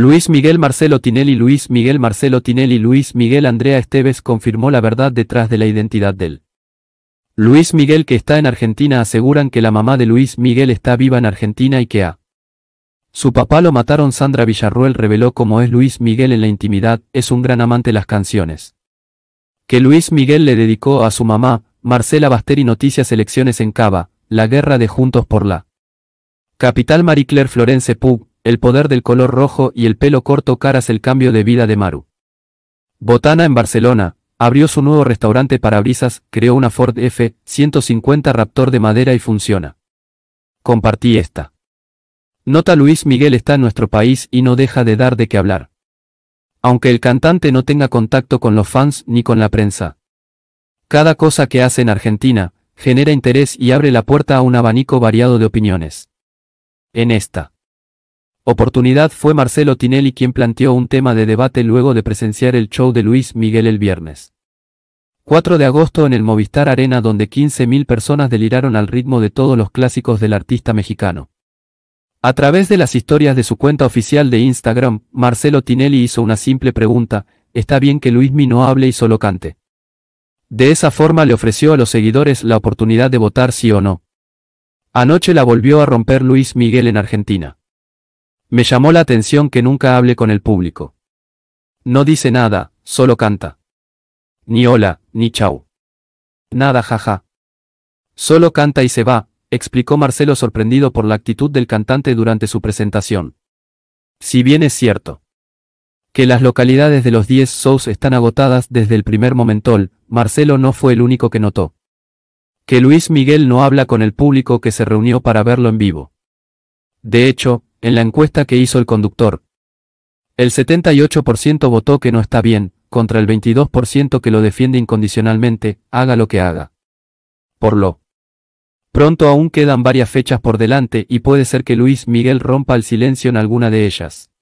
Luis Miguel Marcelo Tinelli Luis Miguel Marcelo Tinelli Luis Miguel Andrea Esteves confirmó la verdad detrás de la identidad del Luis Miguel que está en Argentina aseguran que la mamá de Luis Miguel está viva en Argentina y que a su papá lo mataron Sandra Villarruel reveló cómo es Luis Miguel en la intimidad, es un gran amante las canciones que Luis Miguel le dedicó a su mamá, Marcela Basteri Noticias Elecciones en Cava, la guerra de Juntos por la Capital Marie Claire Florence Pug, el poder del color rojo y el pelo corto caras el cambio de vida de Maru. Botana en Barcelona, abrió su nuevo restaurante para brisas creó una Ford F-150 Raptor de madera y funciona. Compartí esta. Nota Luis Miguel está en nuestro país y no deja de dar de qué hablar. Aunque el cantante no tenga contacto con los fans ni con la prensa. Cada cosa que hace en Argentina, genera interés y abre la puerta a un abanico variado de opiniones. En esta oportunidad fue Marcelo Tinelli quien planteó un tema de debate luego de presenciar el show de Luis Miguel el viernes. 4 de agosto en el Movistar Arena donde 15.000 personas deliraron al ritmo de todos los clásicos del artista mexicano. A través de las historias de su cuenta oficial de Instagram, Marcelo Tinelli hizo una simple pregunta, ¿está bien que Luis no hable y solo cante? De esa forma le ofreció a los seguidores la oportunidad de votar sí o no. Anoche la volvió a romper Luis Miguel en Argentina. Me llamó la atención que nunca hable con el público. No dice nada, solo canta. Ni hola, ni chau. Nada, jaja. Solo canta y se va, explicó Marcelo sorprendido por la actitud del cantante durante su presentación. Si bien es cierto que las localidades de los 10 shows están agotadas desde el primer momentol, Marcelo no fue el único que notó. Que Luis Miguel no habla con el público que se reunió para verlo en vivo. De hecho, en la encuesta que hizo el conductor. El 78% votó que no está bien, contra el 22% que lo defiende incondicionalmente, haga lo que haga. Por lo pronto aún quedan varias fechas por delante y puede ser que Luis Miguel rompa el silencio en alguna de ellas.